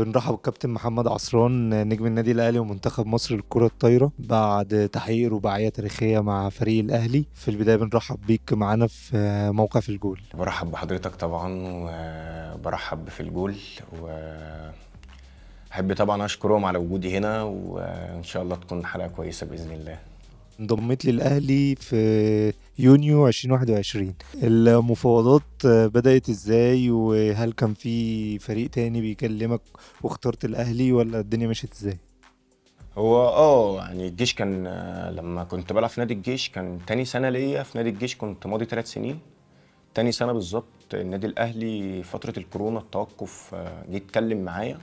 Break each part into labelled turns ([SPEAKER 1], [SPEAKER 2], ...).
[SPEAKER 1] نرحب بالكابتن محمد عصران نجم النادي الاهلي ومنتخب مصر للكره الطايره بعد تحقيق رباعيه تاريخيه مع فريق الاهلي في البدايه بنرحب بيك معانا في موقع في
[SPEAKER 2] الجول برحب بحضرتك طبعا وبرحب في الجول و احب طبعا اشكرهم على وجودي هنا وان شاء الله تكون حلقه كويسه باذن الله
[SPEAKER 1] انضمت للاهلي في يونيو 2021 المفاوضات بدات ازاي وهل كان في فريق تاني بيكلمك واخترت الاهلي ولا الدنيا مشيت ازاي
[SPEAKER 2] هو اه يعني الجيش كان آه، لما كنت بلعب في نادي الجيش كان تاني سنه ليا في نادي الجيش كنت ماضي ثلاث سنين تاني سنه بالظبط النادي الاهلي فتره الكورونا التوقف آه، جه اتكلم معايا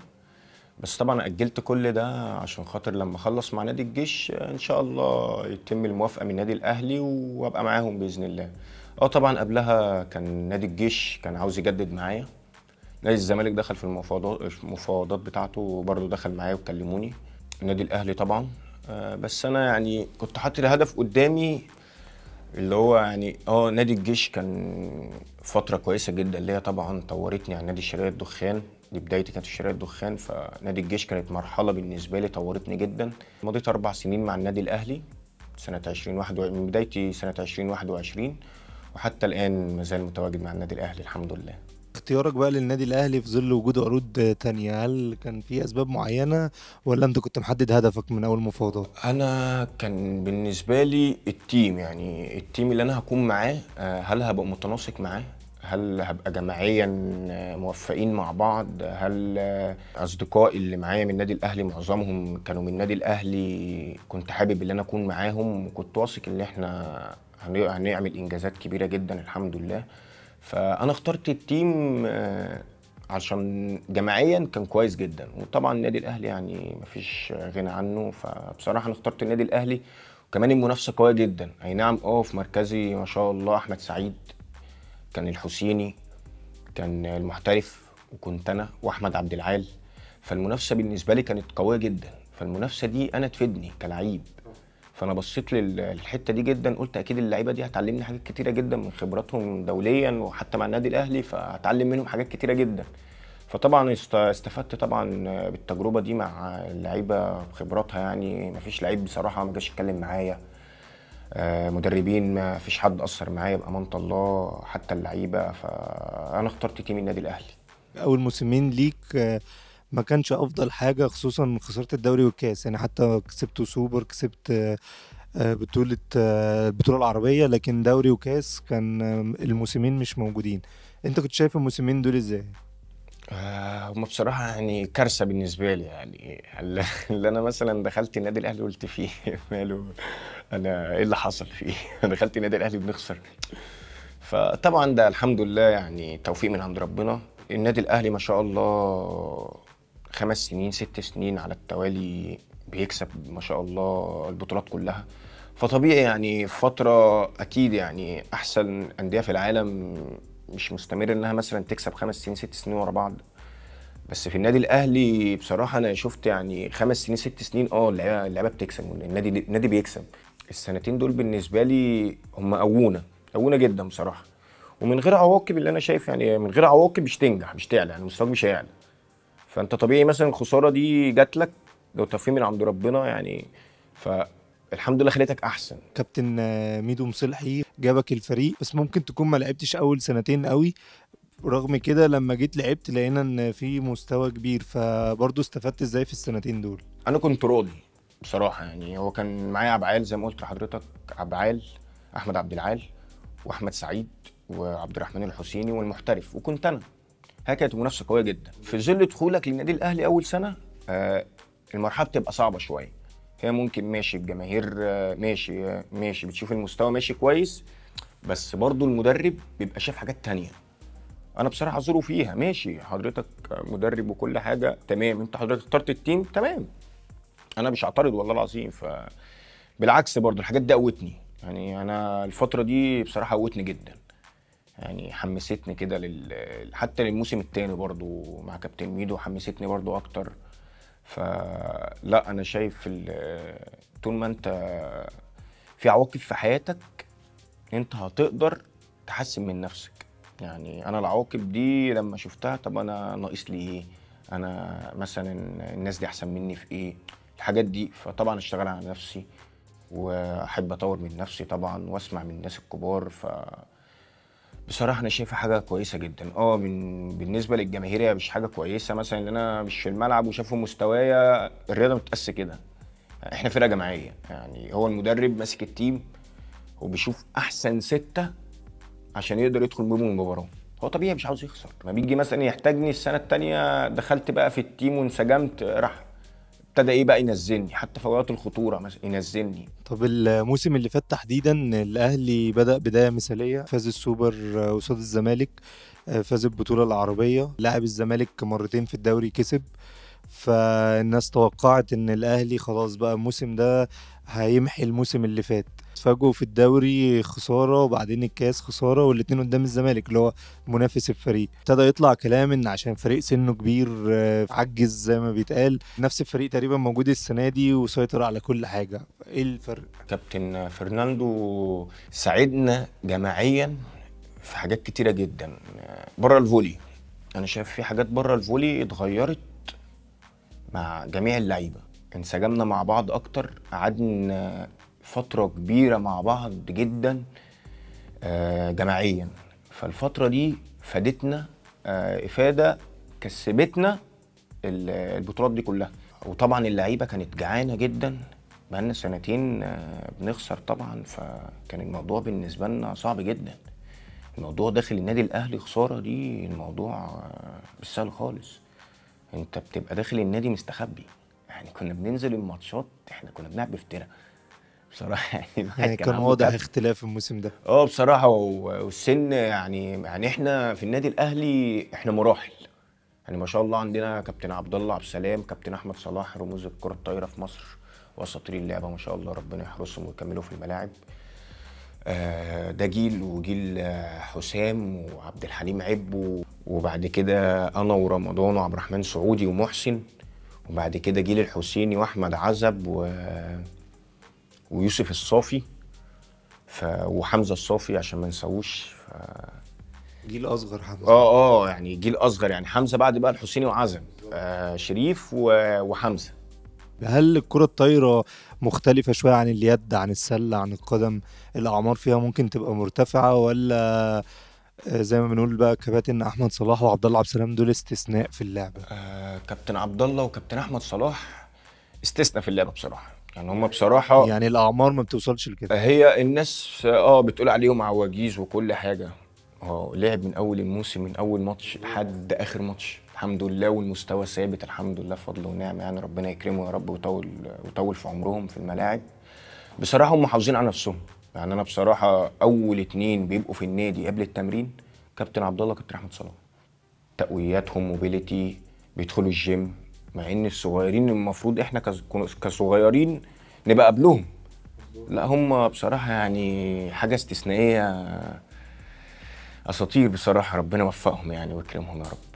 [SPEAKER 2] بس طبعا اجلت كل ده عشان خاطر لما اخلص مع نادي الجيش ان شاء الله يتم الموافقه من النادي الاهلي وابقى معاهم باذن الله اه طبعا قبلها كان نادي الجيش كان عاوز يجدد معايا نادي الزمالك دخل في المفاوضات المفاوضات بتاعته وبرده دخل معايا وكلموني النادي الاهلي طبعا آه، بس انا يعني كنت حاطط الهدف قدامي اللي هو يعني اه نادي الجيش كان فتره كويسه جدا ليا طبعا طورتني عن نادي شرقية الدخان دي بدايتي كانت في شارع الدخان فنادي الجيش كانت مرحله بالنسبه لي طورتني جدا مضيت اربع سنين مع النادي الاهلي سنه 2021 من بدايتي سنه 2021 وحتى الان ما زال متواجد مع النادي الاهلي الحمد لله
[SPEAKER 1] اختيارك بقى للنادي الاهلي في ظل وجود عروض تانية هل كان في اسباب معينه ولا انت كنت محدد هدفك من اول مفاوضات
[SPEAKER 2] انا كان بالنسبه لي التيم يعني التيم اللي انا هكون معاه آه، هل هبقى متناسق معاه هل هبقى جماعيا موفقين مع بعض هل اصدقائي اللي معايا من النادي الاهلي معظمهم كانوا من النادي الاهلي كنت حابب ان انا اكون معاهم وكنت واثق ان احنا هنعمل انجازات كبيره جدا الحمد لله فانا اخترت التيم آه، عشان جماعيا كان كويس جدا وطبعا النادي الاهلي يعني مفيش غنى عنه فبصراحه انا اخترت النادي الاهلي وكمان المنافسه قويه جدا اي نعم اه في مركزي ما شاء الله احمد سعيد كان الحسيني كان المحترف وكنت انا واحمد عبد العال فالمنافسه بالنسبه لي كانت قويه جدا فالمنافسه دي انا تفيدني كلعيب فانا بصيت للحته دي جدا قلت اكيد اللعيبه دي هتعلمني حاجات كتيره جدا من خبراتهم دوليا وحتى مع النادي الاهلي فهتعلم منهم حاجات كتيره جدا فطبعا استفدت طبعا بالتجربه دي مع اللعيبه خبراتها يعني مفيش لعيب بصراحه ما جاش يتكلم معايا آه، مدربين ما فيش حد اثر معايا بامانه الله حتى اللعيبه فانا اخترت تيم النادي الاهلي
[SPEAKER 1] اول موسمين ليك آه، ما كانش افضل حاجه خصوصا خساره الدوري والكاس يعني حتى كسبت سوبر كسبت آه، بطوله البطوله العربيه لكن دوري وكاس كان الموسمين مش
[SPEAKER 2] موجودين انت
[SPEAKER 1] كنت شايف الموسمين دول ازاي
[SPEAKER 2] آه، هم بصراحه يعني كارثه بالنسبه لي يعني اللي انا مثلا دخلت النادي الاهلي قلت فيه ماله انا ايه اللي حصل فيه دخلت النادي الاهلي بنخسر فطبعا ده الحمد لله يعني توفيق من عند ربنا النادي الاهلي ما شاء الله خمس سنين ست سنين على التوالي بيكسب ما شاء الله البطولات كلها فطبيعي يعني فتره اكيد يعني احسن انديه في العالم مش مستمر انها مثلا تكسب خمس سنين ست سنين ورا بعض بس في النادي الاهلي بصراحه انا شفت يعني خمس سنين ست سنين اه اللعيبه اللعيبه بتكسب النادي النادي بيكسب السنتين دول بالنسبه لي هم قوونا قوونا جدا بصراحه ومن غير عواقب اللي انا شايف يعني من غير عواقب مش تنجح مش تعلى يعني مستواك مش هيعلى فانت طبيعي مثلا الخساره دي جات لك لو توفيق من عند ربنا يعني ف الحمد لله خليتك احسن
[SPEAKER 1] كابتن ميدو مصلحي جابك الفريق بس ممكن تكون ما لعبتش اول سنتين قوي رغم كده لما جيت لعبت لقينا ان في مستوى كبير فبرضه
[SPEAKER 2] استفدت ازاي في السنتين دول انا كنت راضي بصراحه يعني هو كان معايا عبعال زي ما قلت لحضرتك عبعال احمد عبد العال واحمد سعيد وعبد الرحمن الحسيني والمحترف وكنت انا هي كانت منافسه قويه جدا في ظل دخولك للنادي الاهلي اول سنه آه، المرحله بتبقى صعبه شويه هي ممكن ماشي الجماهير ماشي ماشي بتشوف المستوى ماشي كويس بس برضو المدرب بيبقى شايف حاجات تانية انا بصراحه اعذره فيها ماشي حضرتك مدرب وكل حاجه تمام انت حضرتك اخترت التيم تمام انا مش هعترض والله العظيم ف بالعكس برضو الحاجات دي قوتني يعني انا الفتره دي بصراحه قوتني جدا يعني حمستني كده لل... حتى للموسم التاني برضو مع كابتن ميدو حمستني برضو اكتر فلا انا شايف طول ما انت في عواقب في حياتك انت هتقدر تحسن من نفسك يعني انا العواقب دي لما شفتها طب انا ناقص لي ايه انا مثلا الناس دي احسن مني في ايه الحاجات دي فطبعا اشتغل على نفسي واحب اطور من نفسي طبعا واسمع من الناس الكبار ف بصراحه انا شايفها حاجه كويسه جدا اه من بالنسبه للجماهير هي مش حاجه كويسه مثلا ان انا مش في الملعب وشافوا مستوايا الرياضه بتقاس كده احنا فرقه جماعيه يعني هو المدرب ماسك التيم وبيشوف احسن سته عشان يقدر يدخل بيهم المباراه هو طبيعي مش عاوز يخسر لما بيجي مثلا يحتاجني السنه الثانيه دخلت بقى في التيم وانسجمت راح ابتدى ايه بقى ينزلني حتى في اوقات الخطوره ينزلني طب
[SPEAKER 1] الموسم اللي فات تحديدا الاهلي بدا بدايه مثاليه فاز السوبر قصاد الزمالك آه، فاز البطوله العربيه لعب الزمالك مرتين في الدوري كسب فالناس توقعت ان الاهلي خلاص بقى الموسم ده هيمحي الموسم اللي فات اتفاجئوا في الدوري خساره وبعدين الكاس خساره والاثنين قدام الزمالك اللي هو منافس الفريق ابتدى يطلع كلام ان عشان فريق سنه كبير آه، عجز زي ما بيتقال نفس الفريق تقريبا موجود السنه دي وسيطر على كل حاجه ايه الفرق
[SPEAKER 2] كابتن فرناندو ساعدنا جماعيا في حاجات كتيره جدا آه، بره الفولي انا شايف في حاجات بره الفولي اتغيرت مع جميع اللعيبه انسجمنا مع بعض اكتر قعدنا فتره كبيره مع بعض جدا آه، جماعيا فالفتره دي فادتنا آه، افاده كسبتنا البطولات دي كلها وطبعا اللعيبه كانت جعانه جدا بقالنا سنتين آه، بنخسر طبعا فكان الموضوع بالنسبه لنا صعب جدا الموضوع داخل النادي الاهلي خساره دي الموضوع مش سهل خالص انت بتبقى داخل النادي مستخبي يعني كنا بننزل الماتشات احنا كنا بنلعب بفتره بصراحه يعني, يعني كان واضح
[SPEAKER 1] اختلاف الموسم ده
[SPEAKER 2] اه بصراحه والسن يعني يعني احنا في النادي الاهلي احنا مراحل يعني ما شاء الله عندنا كابتن عبد الله عبد السلام كابتن احمد صلاح رموز الكره الطايره في مصر واساطير اللعبه ما شاء الله ربنا يحرسهم ويكملوا في الملاعب آه، ده جيل وجيل آه، حسام وعبد الحليم عبو وبعد كده انا ورمضان وعبد الرحمن سعودي ومحسن وبعد كده جيل الحسيني واحمد عزب و... ويوسف الصافي ف... وحمزه الصافي عشان ما نساوش ف... جيل اصغر حمزه اه اه يعني جيل اصغر يعني حمزه بعد بقى الحسيني وعزم آه شريف و... وحمزه
[SPEAKER 1] هل الكرة الطايرة مختلفة شوية عن اليد عن السلة عن القدم الأعمار فيها ممكن تبقى مرتفعة ولا آه، زي ما بنقول بقى كباتن احمد صلاح وعبد الله عبد السلام دول استثناء في اللعبه
[SPEAKER 2] آه كابتن عبد الله وكابتن احمد صلاح استثناء في اللعبه بصراحه يعني هما بصراحه يعني الاعمار ما بتوصلش لكده هي الناس اه بتقول عليهم عواجيز وكل حاجه اه لعب من اول الموسم من اول ماتش لحد اخر ماتش الحمد لله والمستوى ثابت الحمد لله فضل ونعمه يعني ربنا يكرمه يا رب ويطول ويطول في عمرهم في الملاعب بصراحه هم محافظين على نفسهم يعني انا بصراحه اول اتنين بيبقوا في النادي قبل التمرين كابتن عبد الله كابتن احمد صلاح تقوياتهم موبيليتي بيدخلوا الجيم مع ان الصغيرين المفروض احنا كصغيرين نبقى قبلهم لا هم بصراحه يعني حاجه استثنائيه اساطير بصراحه ربنا يوفقهم يعني ويكرمهم يا رب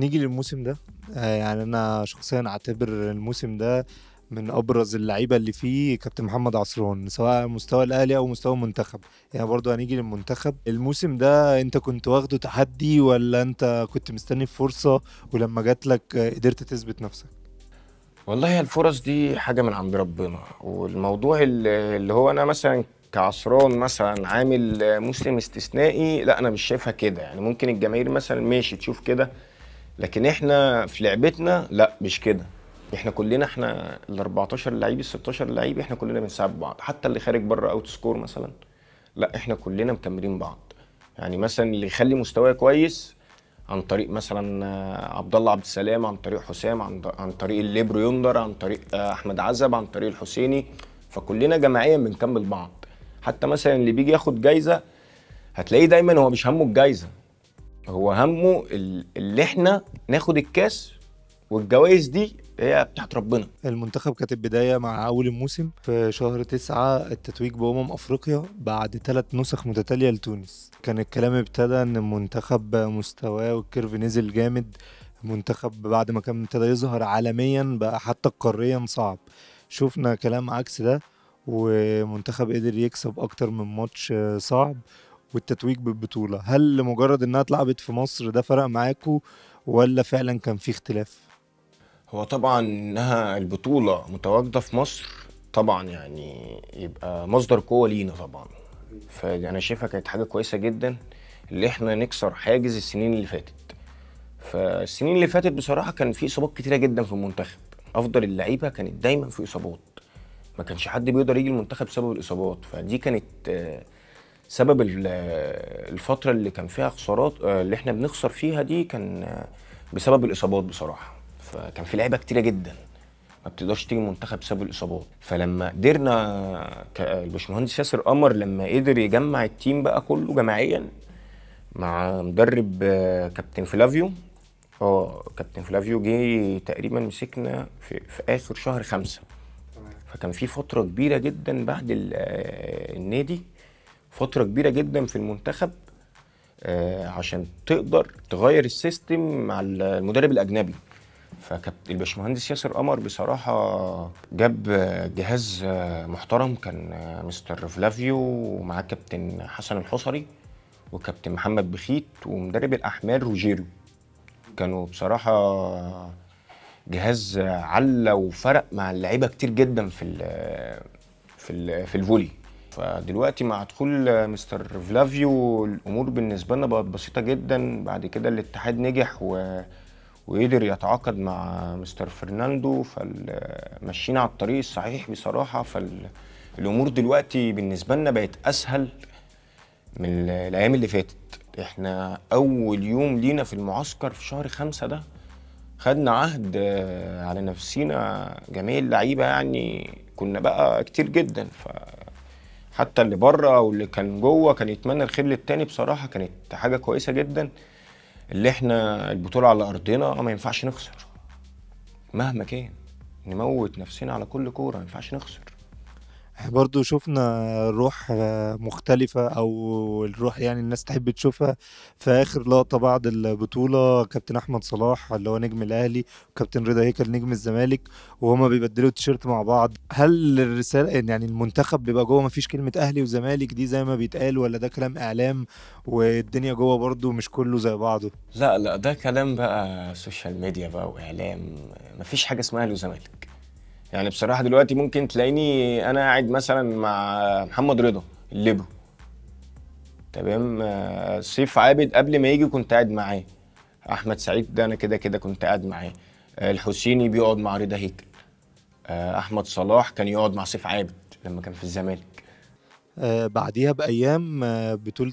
[SPEAKER 1] نيجي للموسم ده آه، يعني انا شخصيا اعتبر الموسم ده من ابرز اللعيبه اللي فيه كابتن محمد عصرون سواء مستوى الاهلي او مستوى المنتخب يعني برضو هنيجي للمنتخب الموسم ده انت كنت واخده تحدي ولا انت كنت مستني فرصه ولما جات لك قدرت تثبت نفسك
[SPEAKER 2] والله الفرص دي حاجه من عند ربنا والموضوع اللي هو انا مثلا كعصران مثلا عامل موسم استثنائي لا انا مش شايفها كده يعني ممكن الجماهير مثلا ماشي تشوف كده لكن احنا في لعبتنا لا مش كده احنا كلنا احنا ال 14 لعيب ال 16 لعيب احنا كلنا بنساعد بعض حتى اللي خارج بره اوت سكور مثلا لا احنا كلنا مكملين بعض يعني مثلا اللي يخلي مستواه كويس عن طريق مثلا آه، عبد الله عبد السلام عن طريق حسام عن, عن طريق الليبرو يندر عن طريق آه، احمد عزب عن طريق الحسيني فكلنا جماعيا بنكمل بعض حتى مثلا اللي بيجي ياخد جايزه هتلاقيه دايما هو مش همه الجايزه هو همه اللي احنا ناخد الكاس والجوائز دي هي
[SPEAKER 1] بتاعت ربنا المنتخب كانت البدايه مع اول الموسم في شهر تسعة التتويج بامم افريقيا بعد ثلاث نسخ متتاليه لتونس كان الكلام ابتدى ان المنتخب مستواه والكيرف نزل جامد المنتخب بعد ما كان ابتدى يظهر عالميا بقى حتى قاريا صعب شفنا كلام عكس ده ومنتخب قدر يكسب اكتر من ماتش آه، صعب والتتويج بالبطوله هل لمجرد انها اتلعبت في مصر ده فرق معاكم ولا فعلا كان في اختلاف
[SPEAKER 2] هو طبعا انها البطوله متواجده في مصر طبعا يعني يبقى مصدر قوه لينا طبعا فانا شايفها كانت حاجه كويسه جدا اللي احنا نكسر حاجز السنين اللي فاتت فالسنين اللي فاتت بصراحه كان في اصابات كتيره جدا في المنتخب افضل اللعيبه كانت دايما في اصابات ما كانش حد بيقدر يجي المنتخب بسبب الاصابات فدي كانت آه، سبب الفتره اللي كان فيها خسارات آه، اللي احنا بنخسر فيها دي كان آه، بسبب الاصابات بصراحه فكان في لعيبه كتيره جدا ما بتقدرش تيجي منتخب بسبب الاصابات فلما قدرنا الباشمهندس ياسر قمر لما قدر يجمع التيم بقى كله جماعيا مع مدرب آه، كابتن فلافيو اه كابتن فلافيو جه تقريبا مسكنا في, في اخر شهر خمسة فكان في فتره كبيره جدا بعد النادي فتره كبيره جدا في المنتخب آه، عشان تقدر تغير السيستم مع المدرب الاجنبي فكابتن الباشمهندس ياسر قمر بصراحه جاب جهاز آه، محترم كان آه، مستر فلافيو ومعاه كابتن حسن الحصري وكابتن محمد بخيت ومدرب الاحمال روجيرو كانوا بصراحه جهاز علّى وفرق مع اللعيبه كتير جدا في الـ في الـ في الفولي فدلوقتي مع دخول مستر فلافيو الامور بالنسبه لنا بقت بسيطه جدا بعد كده الاتحاد نجح و... وقدر يتعاقد مع مستر فرناندو فماشيين على الطريق الصحيح بصراحه فالامور دلوقتي بالنسبه لنا بقت اسهل من الايام اللي فاتت احنا اول يوم لينا في المعسكر في شهر خمسة ده خدنا عهد آه، على نفسينا جميع اللعيبه يعني كنا بقى كتير جدا ف حتى اللي بره واللي كان جوه كان يتمنى الخير للتاني بصراحه كانت حاجه كويسه جدا اللي احنا البطوله على ارضنا آه، ما ينفعش نخسر مهما كان نموت نفسنا على كل كوره ما ينفعش نخسر
[SPEAKER 1] برضو شفنا روح مختلفة أو الروح يعني الناس تحب تشوفها في آخر لقطة بعد البطولة كابتن أحمد صلاح اللي هو نجم الأهلي وكابتن رضا هيكل نجم الزمالك وهما بيبدلوا التيشيرت مع بعض هل الرسالة يعني المنتخب بيبقى جوه مفيش كلمة أهلي وزمالك دي زي ما بيتقال ولا ده كلام إعلام والدنيا جوه برضو مش كله زي بعضه
[SPEAKER 2] لا لا ده كلام بقى سوشيال ميديا بقى وإعلام مفيش حاجة اسمها أهلي وزمالك يعني بصراحه دلوقتي ممكن تلاقيني انا قاعد مثلا مع محمد رضا الليبرو تمام آه، سيف عابد قبل ما يجي كنت قاعد معاه احمد سعيد ده انا كده كده كنت قاعد معاه آه، الحسيني بيقعد مع رضا هيكل آه، احمد صلاح كان يقعد مع سيف عابد لما كان في الزمالك
[SPEAKER 1] آه، بعديها بايام آه، بطوله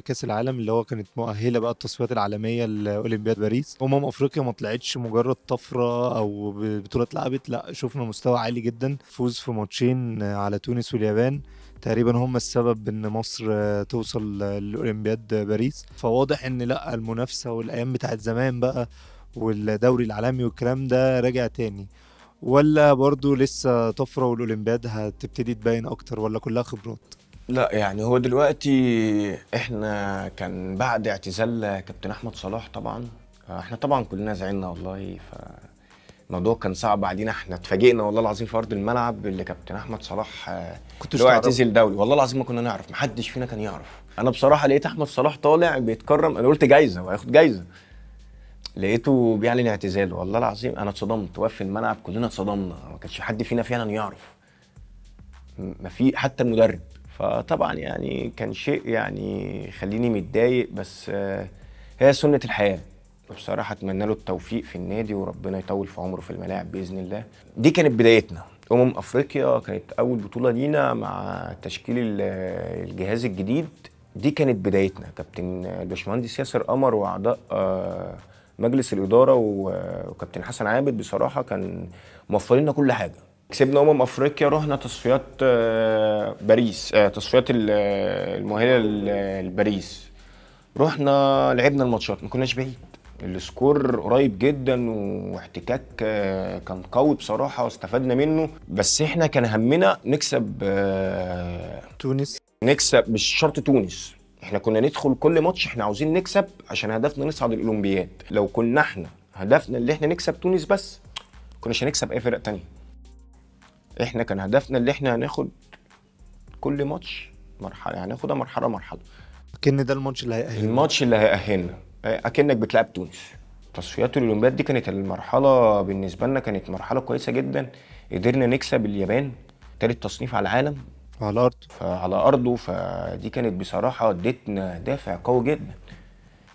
[SPEAKER 1] كاس العالم اللي هو كانت مؤهله بقى التصفيات العالميه لاولمبياد باريس امم افريقيا ما طلعتش مجرد طفره او بطوله اتلعبت لا شفنا مستوى عالي جدا فوز في ماتشين آه، على تونس واليابان تقريبا هم السبب ان مصر توصل لاولمبياد باريس فواضح ان لا المنافسه والايام بتاعت زمان بقى والدوري العالمي والكلام ده راجع تاني ولا برضو لسه طفره والاولمبياد هتبتدي تبين اكتر ولا كلها خبرات
[SPEAKER 2] لا يعني هو دلوقتي احنا كان بعد اعتزال كابتن احمد صلاح طبعا احنا طبعا كلنا زعلنا والله ف الموضوع كان صعب علينا احنا اتفاجئنا والله العظيم في ارض الملعب اللي كابتن احمد صلاح كنت اللي هو اعتزل دولي والله العظيم ما كنا نعرف ما حدش فينا كان يعرف انا بصراحه لقيت احمد صلاح طالع بيتكرم انا قلت جايزه وهياخد جايزه لقيته بيعلن اعتزاله والله العظيم انا اتصدمت واقف في الملعب كلنا اتصدمنا ما كانش حد فينا فعلا يعرف ما في حتى المدرب فطبعا يعني كان شيء يعني خليني متضايق بس آه، هي سنه الحياه بصراحه اتمنى له التوفيق في النادي وربنا يطول في عمره في الملاعب باذن الله دي كانت بدايتنا امم افريقيا كانت اول بطوله لينا مع تشكيل آه، الجهاز الجديد دي كانت بدايتنا كابتن آه، باشمهندس ياسر قمر واعضاء مجلس الاداره وكابتن حسن عابد بصراحه كان موفرين لنا كل حاجه كسبنا امم افريقيا رحنا تصفيات آه، باريس آه، تصفيات آه، المؤهله لباريس رحنا لعبنا الماتشات ما كناش بعيد السكور قريب جدا واحتكاك كان قوي بصراحه واستفدنا منه بس احنا كان همنا نكسب تونس نكسب مش شرط تونس احنا كنا ندخل كل ماتش احنا عاوزين نكسب عشان هدفنا نصعد الاولمبياد لو كنا احنا هدفنا اللي احنا نكسب تونس بس كناش هنكسب اي فرق تانية احنا كان هدفنا اللي احنا هناخد كل ماتش مرحله يعني هناخدها مرحله مرحله كان ده الماتش اللي هيأهلنا الماتش اللي هيأهلنا اكنك بتلعب تونس تصفيات الاولمبياد دي كانت المرحله بالنسبه لنا كانت مرحله كويسه جدا قدرنا نكسب اليابان تالت تصنيف على العالم على الارض فعلى ارضه فدي كانت بصراحه ادتنا دافع قوي جدا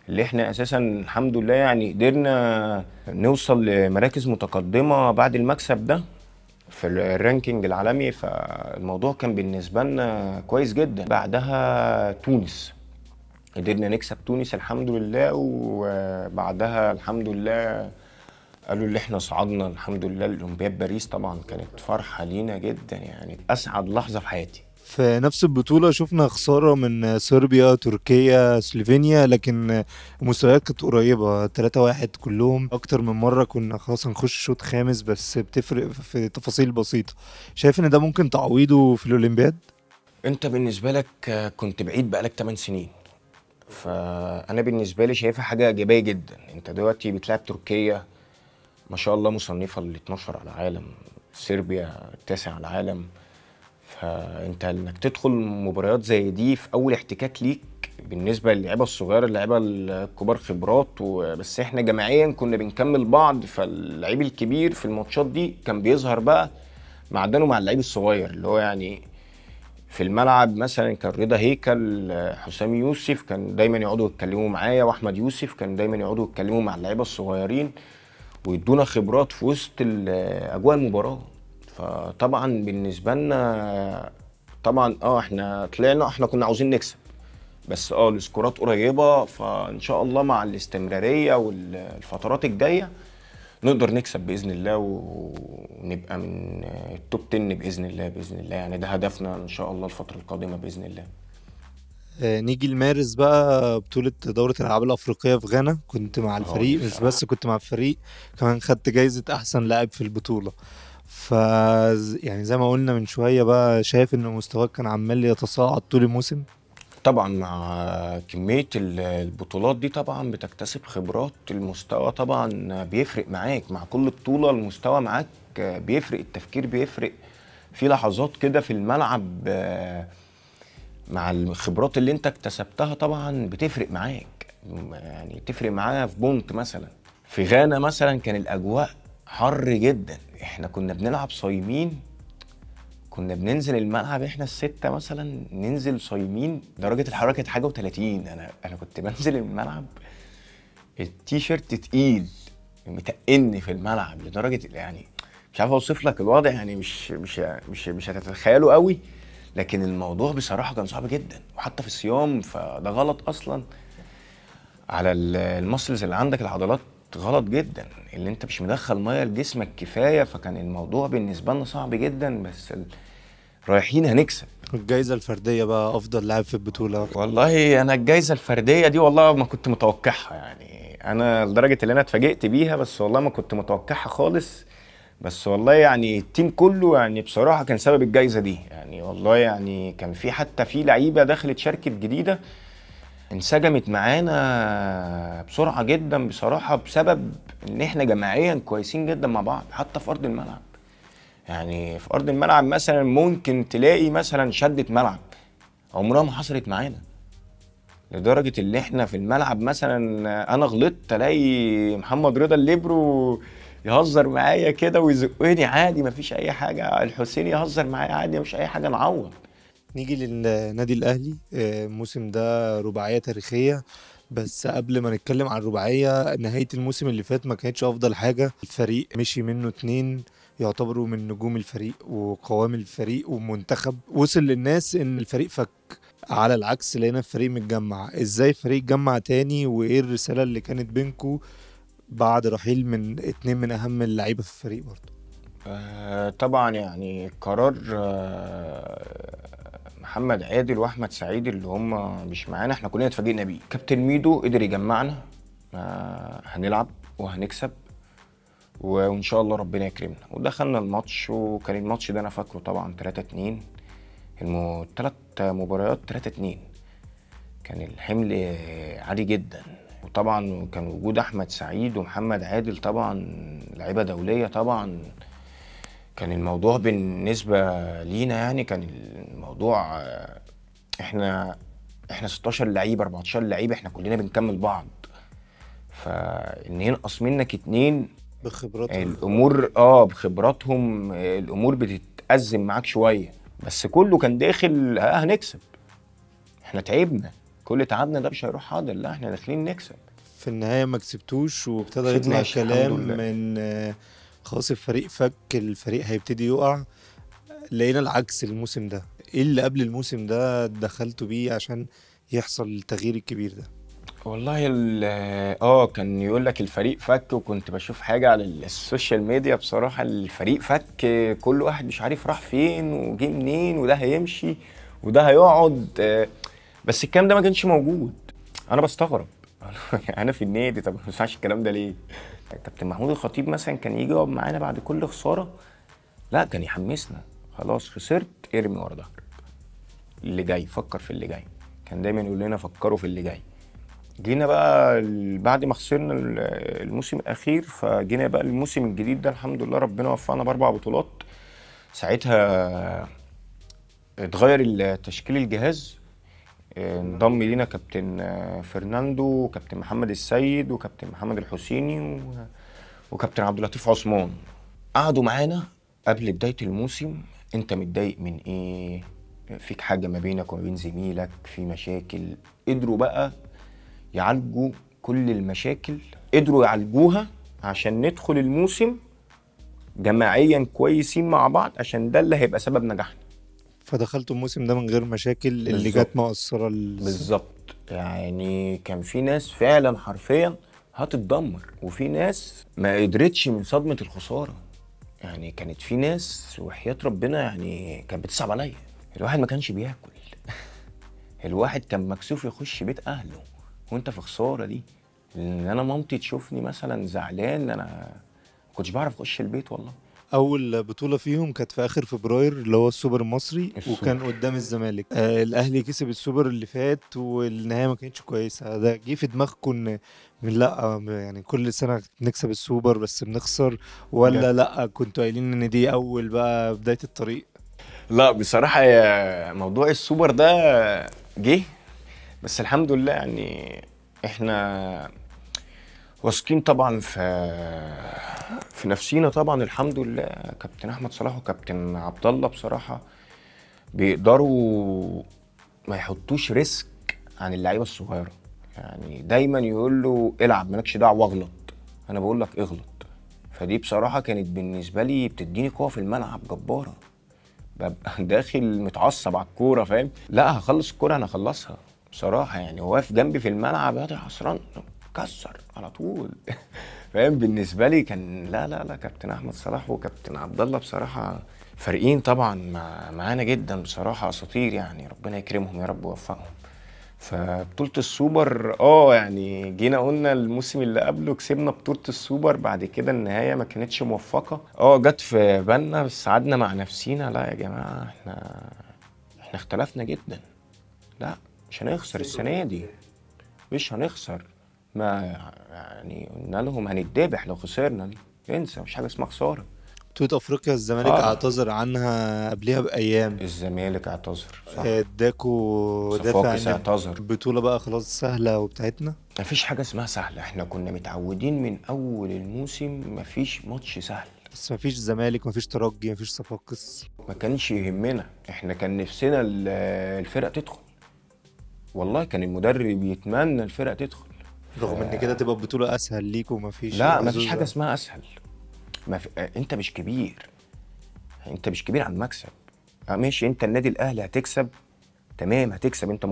[SPEAKER 2] اللي احنا اساسا الحمد لله يعني قدرنا نوصل لمراكز متقدمه بعد المكسب ده في الرانكينج العالمي فالموضوع كان بالنسبه لنا كويس جدا بعدها تونس قدرنا نكسب تونس الحمد لله وبعدها الحمد لله قالوا اللي احنا صعدنا الحمد لله الاولمبياد باريس طبعا كانت فرحه لينا جدا يعني اسعد لحظه في حياتي
[SPEAKER 1] في نفس البطولة شفنا خسارة من صربيا تركيا سلوفينيا لكن المستويات كانت قريبة 3-1 كلهم أكتر من مرة كنا خلاص هنخش شوط خامس بس بتفرق في تفاصيل بسيطة شايف إن ده ممكن تعويضه في الأولمبياد؟
[SPEAKER 2] أنت بالنسبة لك كنت بعيد بقالك 8 سنين فأنا بالنسبة لي شايفها حاجة إيجابية جدا أنت دلوقتي بتلعب تركيا ما شاء الله مصنفة ال 12 على العالم صربيا التاسع على العالم فانت انك تدخل مباريات زي دي في اول احتكاك ليك بالنسبه للعيبه الصغيره اللعيبه الكبار خبرات بس احنا جماعيا كنا بنكمل بعض فاللعيب الكبير في الماتشات دي كان بيظهر بقى معدنه مع اللعيب الصغير اللي هو يعني في الملعب مثلا كان رضا هيكل حسام يوسف كان دايما يقعدوا يتكلموا معايا واحمد يوسف كان دايما يقعدوا يتكلموا مع اللعيبه الصغيرين ويدونا خبرات في وسط اجواء المباراه فطبعا بالنسبه لنا طبعا اه احنا طلعنا احنا كنا عاوزين نكسب بس اه السكورات قريبه فان شاء الله مع الاستمراريه والفترات الجايه نقدر نكسب باذن الله ونبقى من التوب 10 باذن الله باذن الله يعني ده هدفنا ان شاء الله الفتره القادمه باذن الله
[SPEAKER 1] آه، نيجي لمارس بقى بطولة دورة الألعاب الأفريقية في غانا كنت مع آه، الفريق مش بس كنت مع الفريق كمان خدت جايزة أحسن لاعب في البطولة ف يعني زي ما قلنا من شويه بقى شايف ان مستواك كان عمال
[SPEAKER 2] يتصاعد طول الموسم طبعا مع كميه البطولات دي طبعا بتكتسب خبرات المستوى طبعا بيفرق معاك مع كل بطوله المستوى معاك بيفرق التفكير بيفرق في لحظات كده في الملعب مع الخبرات اللي انت اكتسبتها طبعا بتفرق معاك يعني تفرق معايا في بونت مثلا في غانا مثلا كان الاجواء حر جدا احنا كنا بنلعب صايمين كنا بننزل الملعب احنا الستة مثلا ننزل صايمين درجة الحرارة كانت حاجة و30 انا انا كنت بنزل الملعب التيشيرت تقيل متقن في الملعب لدرجة يعني مش عارف اوصف لك الوضع يعني مش مش مش مش هتتخيله قوي لكن الموضوع بصراحة كان صعب جدا وحتى في الصيام فده غلط اصلا على المسلز اللي عندك العضلات غلط جدا اللي انت مش مدخل ميه لجسمك كفايه فكان الموضوع بالنسبه لنا صعب جدا بس رايحين هنكسب الجائزه الفرديه بقى افضل لاعب في البطوله والله انا الجائزه الفرديه دي والله ما كنت متوقعها يعني انا لدرجه ان انا اتفاجئت بيها بس والله ما كنت متوقعها خالص بس والله يعني التيم كله يعني بصراحه كان سبب الجائزه دي يعني والله يعني كان في حتى في لعيبه دخلت شركه جديده انسجمت معانا بسرعه جدا بصراحه بسبب ان احنا جماعيا كويسين جدا مع بعض حتى في ارض الملعب يعني في ارض الملعب مثلا ممكن تلاقي مثلا شده ملعب عمرها ما حصلت معانا لدرجه ان احنا في الملعب مثلا انا غلطت الاقي محمد رضا الليبرو يهزر معايا كده ويزقني عادي مفيش اي حاجه الحسين يهزر معايا عادي مفيش اي حاجه نعوض
[SPEAKER 1] نيجي للنادي الاهلي آه، الموسم ده رباعيه تاريخيه بس قبل ما نتكلم عن الرباعيه نهايه الموسم اللي فات ما كانتش افضل حاجه الفريق مشي منه اتنين يعتبروا من نجوم الفريق وقوام الفريق ومنتخب وصل للناس ان الفريق فك على العكس لقينا الفريق متجمع ازاي الفريق اتجمع تاني وايه الرساله اللي كانت بينكو بعد رحيل من اتنين من اهم اللعيبه في الفريق برضه
[SPEAKER 2] آه، طبعا يعني قرار آه، محمد عادل واحمد سعيد اللي هم مش معانا احنا كلنا اتفاجئنا بيه كابتن ميدو قدر يجمعنا آه، هنلعب وهنكسب وان شاء الله ربنا يكرمنا ودخلنا الماتش وكان الماتش ده انا فاكره طبعا 3 2 الثلاث مباريات 3 2 كان الحمل عالي جدا وطبعا كان وجود احمد سعيد ومحمد عادل طبعا لعيبه دوليه طبعا كان الموضوع بالنسبة لينا يعني كان الموضوع آه، احنا احنا 16 لعيب 14 لعيب احنا كلنا بنكمل بعض فان ينقص منك اتنين
[SPEAKER 1] بخبراتهم الامور
[SPEAKER 2] اه بخبراتهم الامور بتتأزم معاك شوية بس كله كان داخل آه هنكسب احنا تعبنا كل تعبنا ده مش هيروح حاضر لا احنا داخلين نكسب
[SPEAKER 1] في النهايه ما كسبتوش وابتدى يطلع كلام من آه، خلاص الفريق فك الفريق هيبتدي يقع لقينا العكس الموسم ده ايه اللي قبل الموسم ده دخلتوا بيه عشان يحصل التغيير الكبير ده
[SPEAKER 2] والله اه كان يقول لك الفريق فك وكنت بشوف حاجه على السوشيال ميديا بصراحه الفريق فك كل واحد مش عارف راح فين وجه منين وده هيمشي وده هيقعد آه، بس الكلام ده ما كانش موجود انا بستغرب انا في النادي طب ما الكلام ده ليه كابتن محمود الخطيب مثلا كان يجي يقعد معانا بعد كل خساره لا كان يحمسنا خلاص خسرت ارمي ورا ظهرك اللي جاي فكر في اللي جاي كان دايما يقول لنا فكروا في اللي جاي جينا بقى بعد ما خسرنا الموسم الاخير فجينا بقى الموسم الجديد ده الحمد لله ربنا وفقنا باربع بطولات ساعتها اتغير تشكيل الجهاز انضم آه، لينا كابتن آه، فرناندو وكابتن محمد السيد وكابتن محمد الحسيني وكابتن عبد اللطيف عثمان قعدوا معانا قبل بدايه الموسم انت متضايق من ايه فيك حاجه ما بينك وما بين زميلك في مشاكل قدروا بقى يعالجوا كل المشاكل قدروا يعالجوها عشان ندخل الموسم جماعيا كويسين مع بعض عشان ده اللي هيبقى سبب نجاحنا
[SPEAKER 1] فدخلت الموسم ده من غير
[SPEAKER 2] مشاكل بالزبط. اللي جت مقصره بالظبط يعني كان في ناس فعلا حرفيا هتتدمر وفي ناس ما قدرتش من صدمه الخساره يعني كانت في ناس وحياه ربنا يعني كانت بتصعب عليا الواحد ما كانش بياكل الواحد كان مكسوف يخش بيت اهله وانت في خساره دي ان انا مامتي تشوفني مثلا زعلان انا ما كنتش بعرف اخش البيت والله
[SPEAKER 1] اول بطوله فيهم كانت في اخر فبراير اللي هو السوبر المصري وكان قدام الزمالك آه الاهلي كسب السوبر اللي فات والنهايه ما كانتش كويسه ده جه في دماغكم ان لا آه، يعني كل سنه بنكسب السوبر بس بنخسر ولا لا كنتوا قايلين ان دي اول بقى بدايه الطريق
[SPEAKER 2] لا بصراحه موضوع السوبر ده جه بس الحمد لله يعني احنا واثقين طبعا في في نفسينا طبعا الحمد لله كابتن احمد صلاح وكابتن عبد الله بصراحه بيقدروا ما يحطوش ريسك عن اللعيبه الصغيره يعني دايما يقول له العب مالكش دعوه اغلط انا بقول لك اغلط فدي بصراحه كانت بالنسبه لي بتديني قوه في الملعب جباره ببقى داخل متعصب على الكوره فاهم لا هخلص الكوره انا هخلصها بصراحه يعني هو واقف جنبي في الملعب يا حسران كسر على طول فاهم بالنسبه لي كان لا لا لا كابتن احمد صلاح وكابتن عبد الله بصراحه فارقين طبعا مع معانا جدا بصراحه اساطير يعني ربنا يكرمهم يا رب ويوفقهم فبطولة السوبر اه يعني جينا قلنا الموسم اللي قبله كسبنا بطولة السوبر بعد كده النهاية ما كانتش موفقة اه جت في بالنا بس قعدنا مع نفسينا لا يا جماعة احنا احنا اختلفنا جدا لا مش هنخسر السنة دي مش هنخسر ما يعني قلنا لهم هنتذبح لو خسرنا انسى مش حاجه اسمها خساره توت افريقيا الزمالك آه. اعتذر عنها قبلها بايام الزمالك اعتذر صح آه، اداكوا دافع اعتذر البطوله بقى خلاص سهله وبتاعتنا مفيش حاجه اسمها سهله احنا كنا متعودين من اول الموسم مفيش ماتش سهل بس مفيش زمالك مفيش ترجي مفيش صفاقس ما كانش يهمنا احنا كان نفسنا الفرق تدخل والله كان المدرب يتمنى الفرق تدخل رغم ان كده تبقى البطوله اسهل ليك ومفيش لا مفيش حاجه اسمها اسهل ما في... انت مش كبير انت مش كبير على المكسب آه، ماشي انت النادي الاهلي هتكسب تمام هتكسب انت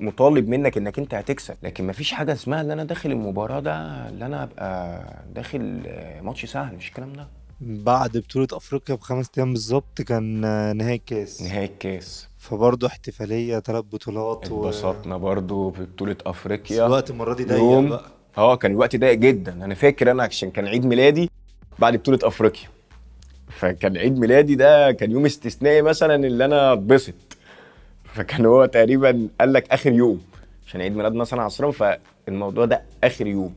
[SPEAKER 2] مطالب منك انك انت هتكسب لكن مفيش حاجه اسمها ان انا داخل المباراه ده اللي انا ابقى داخل آه، ماتش سهل مش الكلام ده بعد
[SPEAKER 1] بطولة أفريقيا بخمس أيام بالظبط كان نهائي الكاس نهائي الكاس فبرضه احتفالية ثلاث بطولات اتبسطنا
[SPEAKER 2] و... برضه في بطولة أفريقيا الوقت المرة دي ضيق بقى اه كان الوقت ضيق جدا أنا فاكر أنا عشان كان عيد ميلادي بعد بطولة أفريقيا فكان عيد ميلادي ده كان يوم استثنائي مثلا اللي أنا اتبسط فكان هو تقريبا قال لك آخر يوم عشان عيد ميلاد مثلا عصرا فالموضوع ده آخر يوم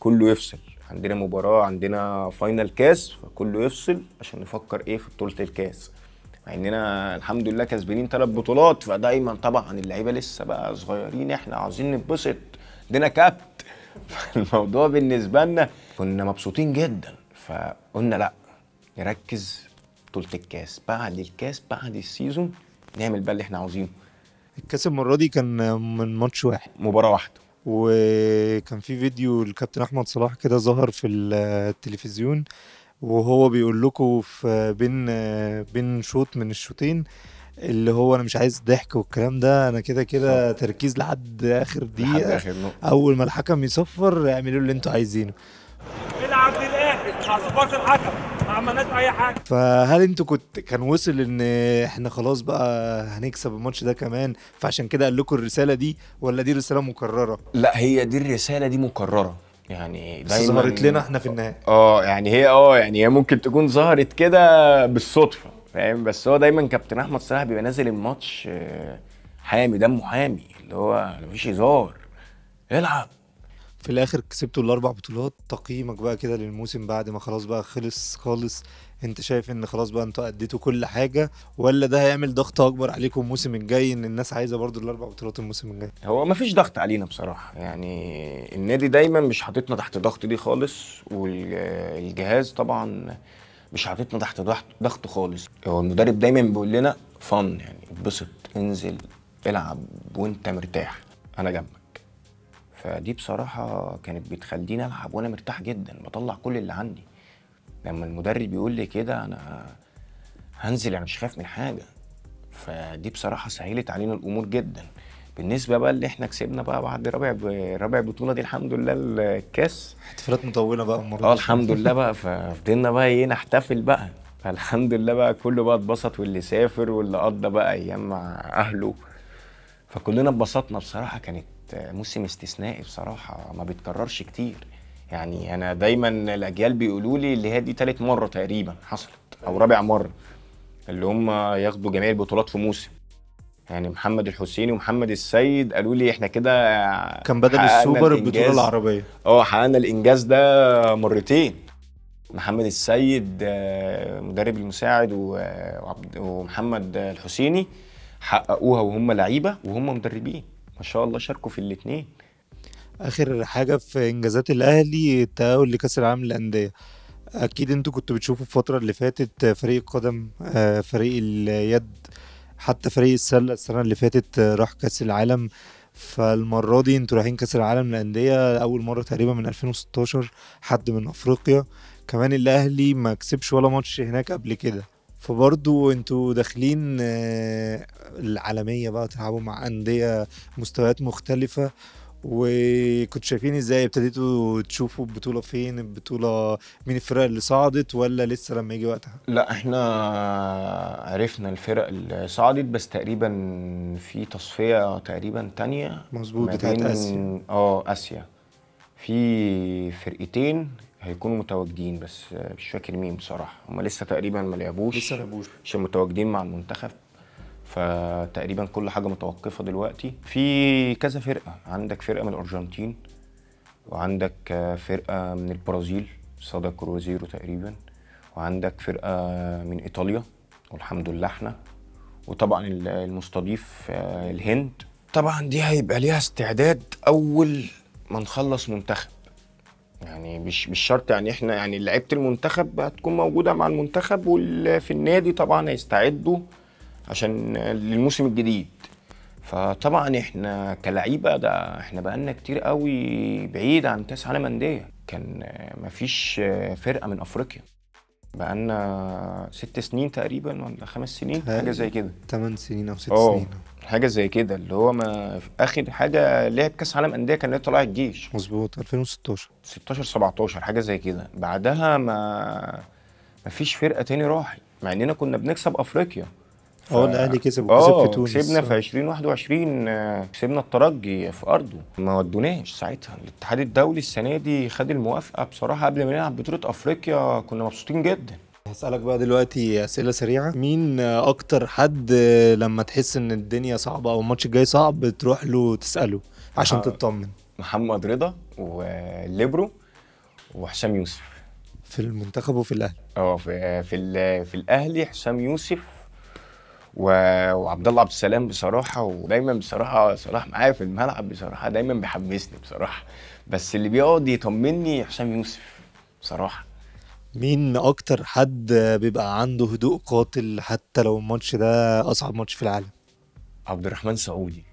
[SPEAKER 2] كله يفصل عندنا مباراه عندنا فاينل كاس فكله يفصل عشان نفكر ايه في بطوله الكاس مع اننا الحمد لله كسبانين ثلاث بطولات فدايما طبعا اللعيبه لسه بقى صغيرين احنا عاوزين نتبسط دينا كابت فالموضوع بالنسبه لنا كنا مبسوطين جدا فقلنا لا نركز بطوله الكاس بعد الكاس بعد السيزون نعمل بقى اللي احنا عاوزينه
[SPEAKER 1] الكاس المره دي كان من ماتش واحد مباراه واحده وكان في فيديو الكابتن احمد صلاح كده ظهر في التلفزيون وهو بيقول لكم في بين بين شوط من الشوطين اللي هو انا مش عايز ضحك والكلام ده انا كده كده تركيز لحد اخر دقيقه اول ما الحكم يصفر اعملوا اللي انتوا عايزينه
[SPEAKER 2] العب للاخر مع صفاره الحكم
[SPEAKER 1] عملناش اي حاجه فهل انتوا كنت كان وصل ان احنا خلاص بقى هنكسب الماتش ده كمان فعشان كده قال لكم الرساله دي ولا دي رساله مكرره
[SPEAKER 2] لا هي دي الرساله دي مكرره يعني دايما ظهرت لنا احنا في النهايه اه يعني هي اه يعني هي ممكن تكون ظهرت كده بالصدفه فاهم بس هو دايما كابتن احمد صلاح بيبقى نازل الماتش آه، حامي دمه حامي اللي هو مفيش هزار العب
[SPEAKER 1] في الاخر كسبتوا الاربع بطولات تقييمك بقى كده للموسم بعد ما خلاص بقى خلص خالص انت شايف ان خلاص بقى انتوا اديتوا كل حاجه ولا ده هيعمل ضغط اكبر عليكم الموسم الجاي ان الناس عايزه برضو الاربع بطولات الموسم الجاي
[SPEAKER 2] هو ما فيش ضغط علينا بصراحه يعني النادي دايما مش حاططنا تحت ضغط دي خالص والجهاز طبعا مش حاططنا تحت ضغط خالص هو المدرب دايما بيقول لنا فن يعني اتبسط انزل العب وانت مرتاح انا جنبك فدي بصراحه كانت بتخليني العب وانا مرتاح جدا بطلع كل اللي عندي لما المدرب يقول لي كده انا هنزل يعني مش خايف من حاجه فدي بصراحه سهلت علينا الامور جدا بالنسبه بقى اللي احنا كسبنا بقى بعد رابع رابع بطوله دي الحمد لله الكاس احتفالات مطوله بقى المره اه الحمد لله بقى ففضلنا بقى ايه نحتفل بقى فالحمد لله بقى كله بقى اتبسط واللي سافر واللي قضى بقى ايام مع اهله فكلنا اتبسطنا بصراحه كانت آه، موسم استثنائي بصراحه ما بيتكررش كتير يعني انا دايما الاجيال بيقولوا لي اللي هي دي ثالث مره تقريبا حصلت او رابع مره اللي هم ياخدوا جميع البطولات في موسم يعني محمد الحسيني ومحمد السيد قالوا لي احنا كده كان بدل السوبر البطوله العربيه اه حققنا الانجاز ده مرتين محمد السيد آه، مدرب المساعد آه، ومحمد الحسيني حققوها وهم لعيبه وهم مدربين ما شاء الله شاركوا في الاثنين
[SPEAKER 1] اخر حاجه في انجازات الاهلي التاهل لكاس العالم للانديه اكيد انتوا كنتوا بتشوفوا الفتره اللي فاتت فريق القدم آه، فريق اليد حتى فريق السله السنه اللي فاتت آه، راح كاس العالم فالمره دي انتوا رايحين كاس العالم للانديه اول مره تقريبا من 2016 حد من افريقيا كمان الاهلي ما كسبش ولا ماتش هناك قبل كده فبرضو انتوا داخلين آه، العالمية بقى تلعبوا مع أندية مستويات مختلفة وكنت شايفين ازاي ابتديتوا تشوفوا البطوله فين البطوله مين الفرق اللي صعدت ولا لسه لما يجي وقتها
[SPEAKER 2] لا احنا عرفنا الفرق اللي صعدت بس تقريبا في تصفيه تقريبا تانية مظبوط بتاعت اسيا اه اسيا في فرقتين هيكونوا متواجدين بس مش فاكر مين بصراحه هم لسه تقريبا ما لعبوش لسه لعبوش عشان متواجدين مع المنتخب فتقريبا كل حاجه متوقفه دلوقتي في كذا فرقه عندك فرقه من الارجنتين وعندك فرقه من البرازيل صدى كروزيرو تقريبا وعندك فرقه من ايطاليا والحمد لله احنا وطبعا المستضيف آه، الهند طبعا دي هيبقى ليها استعداد اول ما نخلص منتخب يعني مش مش شرط يعني احنا يعني لعيبه المنتخب هتكون موجوده مع المنتخب واللي في النادي طبعا هيستعدوا عشان للموسم الجديد فطبعا احنا كلعيبه ده احنا بقالنا كتير قوي بعيد عن كاس عالم انديه كان مفيش فرقه من افريقيا بقالنا ست سنين تقريبا ولا خمس سنين حاجه زي كده ثمان سنين او ست أوه. سنين حاجه زي كده اللي هو ما اخر حاجه لعب كاس عالم انديه كان طلع الجيش مظبوط 2016 16 17 حاجه زي كده بعدها ما ما فيش فرقه تاني راحت مع اننا كنا بنكسب افريقيا آه،
[SPEAKER 1] ف... اه الاهلي كسب وكسب آه، في تونس كسبنا في
[SPEAKER 2] 2021 كسبنا الترجي في ارضه ما ودوناش ساعتها الاتحاد الدولي السنه دي خد الموافقه بصراحه قبل ما نلعب بطوله افريقيا كنا مبسوطين جدا هسألك بقى دلوقتي أسئلة سريعة
[SPEAKER 1] مين أكتر حد لما تحس إن الدنيا صعبة أو الماتش الجاي صعب تروح له تسأله عشان آه، تطمن محمد رضا
[SPEAKER 2] وليبرو وحسام يوسف في المنتخب وفي الأهلي اه في في, في الأهلي حسام يوسف وعبد الله عبد السلام بصراحه ودايما بصراحه صلاح معايا في الملعب بصراحه دايما بيحمسني بصراحه بس اللي بيقعد يطمني حسام يوسف بصراحه مين اكتر
[SPEAKER 1] حد بيبقى عنده هدوء قاتل حتى لو الماتش ده اصعب ماتش في العالم عبد الرحمن سعودي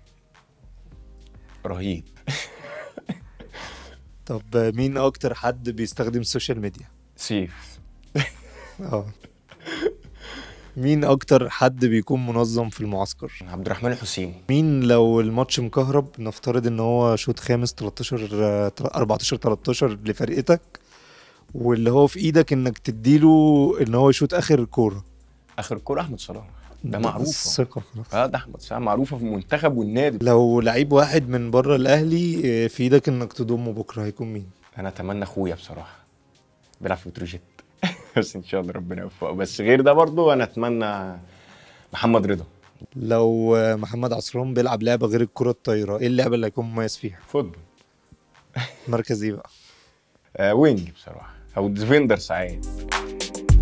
[SPEAKER 1] رهيب طب مين اكتر حد بيستخدم السوشيال ميديا سيف اه مين اكتر حد بيكون منظم في المعسكر عبد الرحمن الحسيني مين لو الماتش مكهرب نفترض ان هو شوط خامس 13 14 13 لفرقتك واللي هو في ايدك انك تديله ان هو يشوط اخر كوره
[SPEAKER 2] اخر كوره احمد صلاح
[SPEAKER 1] ده معروف الثقه خلاص اه ده احمد صلاح معروفه في المنتخب والنادي لو لعيب واحد من بره الاهلي آه، في ايدك انك تضمه بكره هيكون مين؟
[SPEAKER 2] انا اتمنى اخويا بصراحه بيلعب في بتروجيت بس ان شاء الله ربنا يوفقه بس غير ده برضو انا اتمنى محمد رضا لو
[SPEAKER 1] آه، محمد عصرون بيلعب لعبه غير الكره الطايره ايه اللعبه اللي هيكون مميز فيها؟ فوتبول
[SPEAKER 2] مركز ايه بقى؟ آه، وينج بصراحه ao Devender Science.